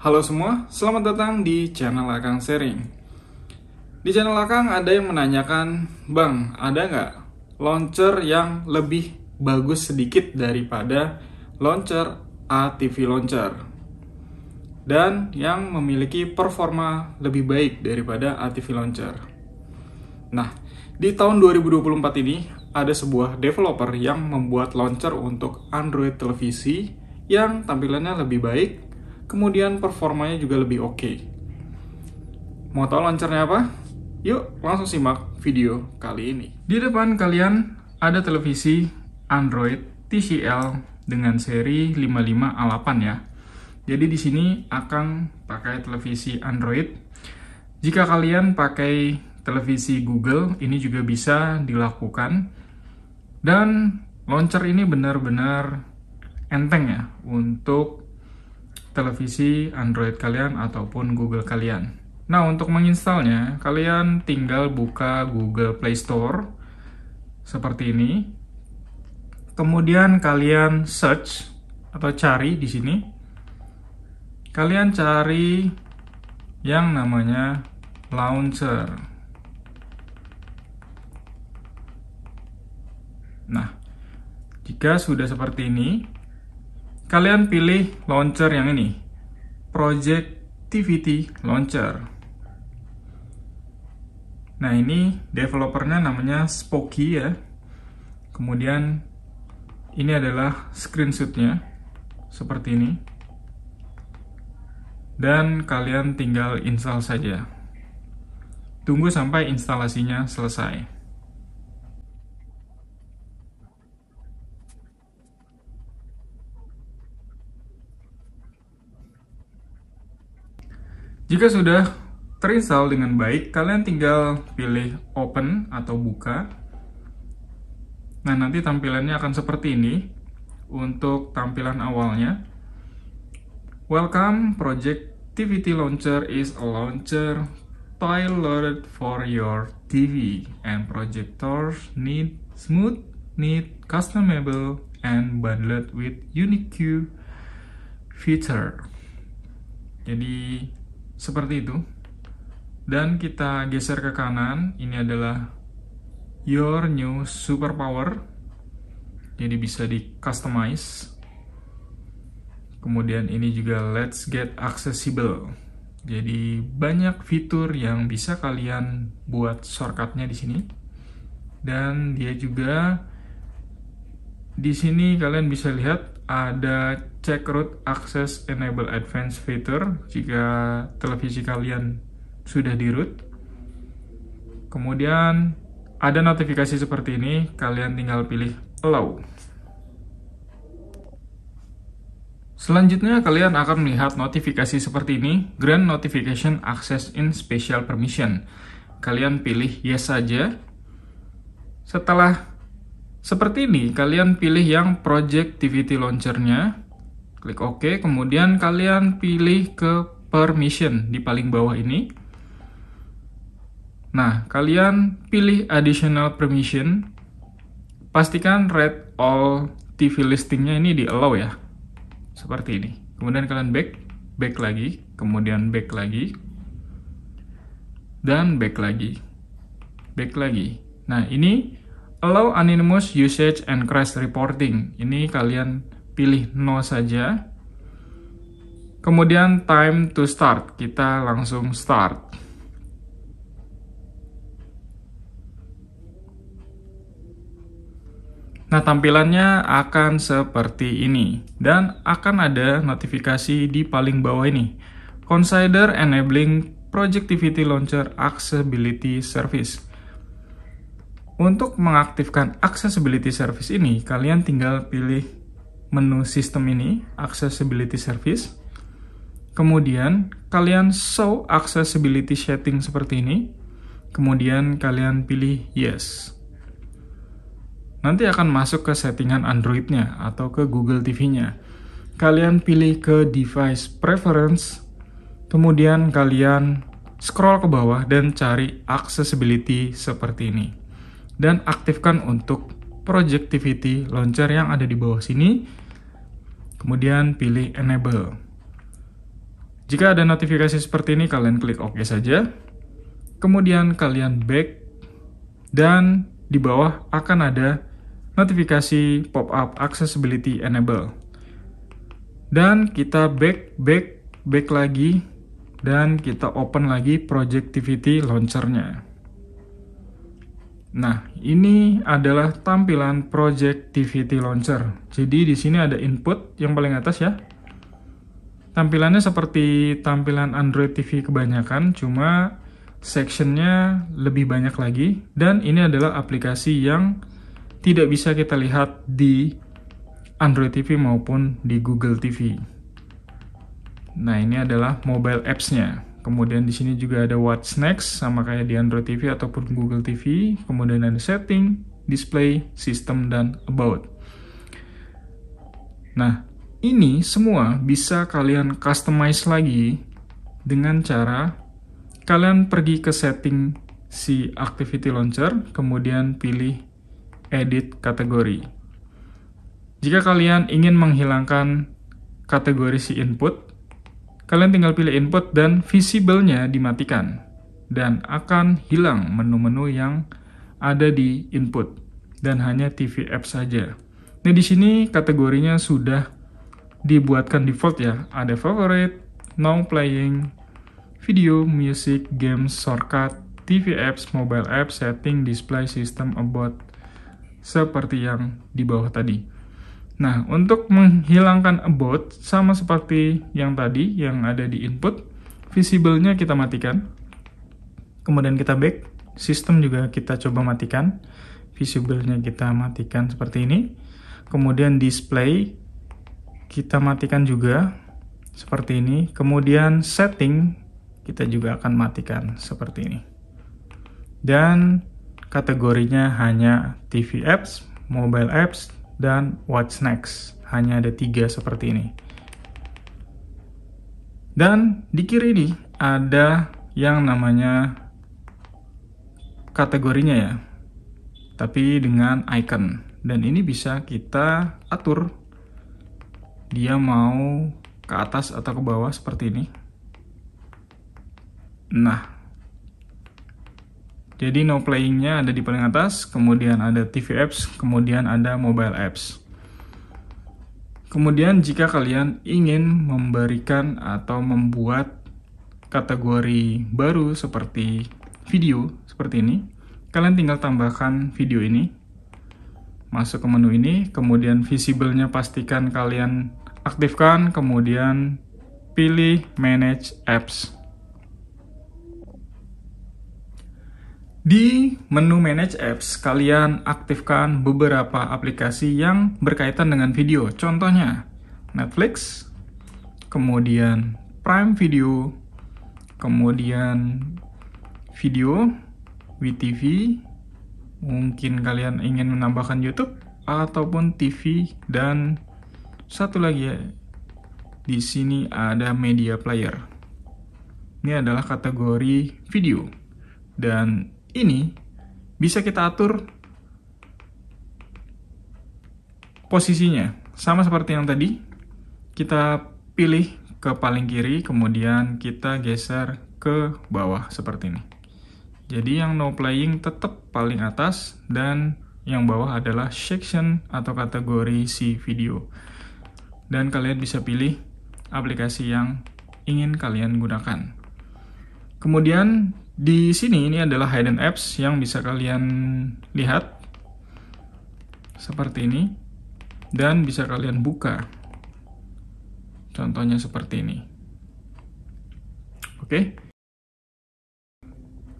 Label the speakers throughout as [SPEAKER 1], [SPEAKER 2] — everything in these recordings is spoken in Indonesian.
[SPEAKER 1] Halo semua, selamat datang di channel Akang Sharing. Di channel Akang ada yang menanyakan, Bang, ada nggak launcher yang lebih bagus sedikit daripada launcher ATV launcher? Dan yang memiliki performa lebih baik daripada ATV launcher. Nah, di tahun 2024 ini ada sebuah developer yang membuat launcher untuk Android televisi yang tampilannya lebih baik kemudian performanya juga lebih oke. Okay. Mau tahu lancarnya apa? Yuk, langsung simak video kali ini. Di depan kalian ada televisi Android TCL dengan seri 55A8 ya. Jadi di sini akan pakai televisi Android. Jika kalian pakai televisi Google, ini juga bisa dilakukan. Dan launcher ini benar-benar enteng ya untuk televisi Android kalian ataupun Google kalian. Nah, untuk menginstalnya, kalian tinggal buka Google Play Store seperti ini. Kemudian kalian search atau cari di sini. Kalian cari yang namanya launcher. Nah, jika sudah seperti ini, kalian pilih launcher yang ini, Project TVT Launcher. Nah ini developernya namanya Spoky ya. Kemudian ini adalah screenshotnya seperti ini. Dan kalian tinggal install saja. Tunggu sampai instalasinya selesai. Jika sudah terinstall dengan baik, kalian tinggal pilih open atau buka. Nah, nanti tampilannya akan seperti ini untuk tampilan awalnya. Welcome, Project TVT Launcher is a launcher tailored for your TV and projectors need smooth, need customizable, and bundled with unique feature. Jadi, seperti itu dan kita geser ke kanan ini adalah your new superpower jadi bisa di customize kemudian ini juga let's get accessible jadi banyak fitur yang bisa kalian buat shortcutnya di sini dan dia juga di sini kalian bisa lihat ada cek root access enable advanced feature jika televisi kalian sudah di root. Kemudian ada notifikasi seperti ini, kalian tinggal pilih allow. Selanjutnya kalian akan melihat notifikasi seperti ini, grant notification access in special permission. Kalian pilih yes saja. Setelah seperti ini, kalian pilih yang project projectivity launchernya Klik OK, kemudian kalian pilih ke permission di paling bawah ini. Nah, kalian pilih additional permission. Pastikan read all TV listingnya ini di allow ya. Seperti ini. Kemudian kalian back, back lagi, kemudian back lagi, dan back lagi, back lagi. Nah, ini allow anonymous usage and crash reporting. Ini kalian pilih no saja. Kemudian time to start, kita langsung start. Nah, tampilannya akan seperti ini dan akan ada notifikasi di paling bawah ini. Consider enabling Projectivity Launcher Accessibility Service. Untuk mengaktifkan Accessibility Service ini, kalian tinggal pilih menu sistem ini, accessibility service. Kemudian kalian show accessibility setting seperti ini. Kemudian kalian pilih yes. Nanti akan masuk ke settingan Android-nya atau ke Google TV-nya. Kalian pilih ke device preference. Kemudian kalian scroll ke bawah dan cari accessibility seperti ini. Dan aktifkan untuk projectivity launcher yang ada di bawah sini. Kemudian pilih enable. Jika ada notifikasi seperti ini, kalian klik OK saja. Kemudian kalian back dan di bawah akan ada notifikasi pop-up accessibility enable. Dan kita back, back, back lagi dan kita open lagi projectivity launchernya. Nah, ini adalah tampilan project Projectivity Launcher. Jadi di sini ada input yang paling atas ya. Tampilannya seperti tampilan Android TV kebanyakan, cuma sectionnya lebih banyak lagi. Dan ini adalah aplikasi yang tidak bisa kita lihat di Android TV maupun di Google TV. Nah, ini adalah mobile apps-nya. Kemudian di sini juga ada Watch Next, sama kayak di Android TV ataupun Google TV. Kemudian ada Setting, Display, System, dan About. Nah, ini semua bisa kalian customize lagi dengan cara kalian pergi ke setting si Activity Launcher, kemudian pilih Edit Kategori. Jika kalian ingin menghilangkan kategori si input, Kalian tinggal pilih input dan visible-nya dimatikan dan akan hilang menu-menu yang ada di input dan hanya TV app saja. Nah, di sini kategorinya sudah dibuatkan default ya. Ada favorite, now playing, video, music, games, shortcut, TV apps, mobile apps, setting, display, system, about, seperti yang di bawah tadi. Nah, untuk menghilangkan about, sama seperti yang tadi, yang ada di input, visible-nya kita matikan. Kemudian kita back, sistem juga kita coba matikan. Visible-nya kita matikan seperti ini. Kemudian display, kita matikan juga seperti ini. Kemudian setting, kita juga akan matikan seperti ini. Dan kategorinya hanya TV apps, mobile apps, dan what's next. Hanya ada tiga seperti ini. Dan di kiri ini ada yang namanya kategorinya ya, tapi dengan icon. Dan ini bisa kita atur dia mau ke atas atau ke bawah seperti ini. Nah, jadi no playingnya ada di paling atas, kemudian ada TV apps, kemudian ada mobile apps. Kemudian jika kalian ingin memberikan atau membuat kategori baru seperti video seperti ini, kalian tinggal tambahkan video ini. Masuk ke menu ini, kemudian visible-nya pastikan kalian aktifkan, kemudian pilih manage apps. Di menu Manage Apps, kalian aktifkan beberapa aplikasi yang berkaitan dengan video. Contohnya, Netflix, kemudian Prime Video, kemudian video, WeTV, mungkin kalian ingin menambahkan YouTube, ataupun TV, dan satu lagi ya, di sini ada media player. Ini adalah kategori video. Dan ini bisa kita atur posisinya. Sama seperti yang tadi, kita pilih ke paling kiri, kemudian kita geser ke bawah seperti ini. Jadi yang no playing tetap paling atas dan yang bawah adalah section atau kategori si video. Dan kalian bisa pilih aplikasi yang ingin kalian gunakan. Kemudian di sini ini adalah hidden apps yang bisa kalian lihat seperti ini dan bisa kalian buka. Contohnya seperti ini. Oke.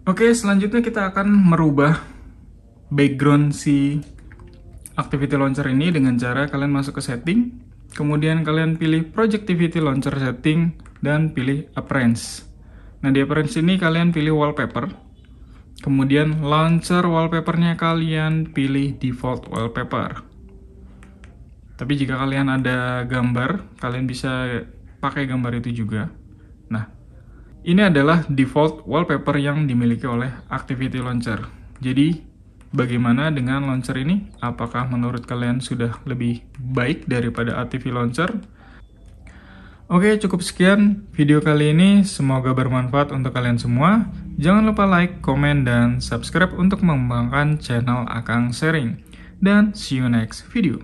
[SPEAKER 1] Oke, selanjutnya kita akan merubah background si activity launcher ini dengan cara kalian masuk ke setting, kemudian kalian pilih projectivity launcher setting dan pilih appearance. Nah, di appearance ini kalian pilih wallpaper. Kemudian launcher wallpapernya kalian pilih default wallpaper. Tapi jika kalian ada gambar, kalian bisa pakai gambar itu juga. Nah, ini adalah default wallpaper yang dimiliki oleh Activity Launcher. Jadi, bagaimana dengan launcher ini? Apakah menurut kalian sudah lebih baik daripada Activity Launcher? Oke, cukup sekian video kali ini. Semoga bermanfaat untuk kalian semua. Jangan lupa like, komen, dan subscribe untuk mengembangkan channel Akang Sharing. Dan see you next video.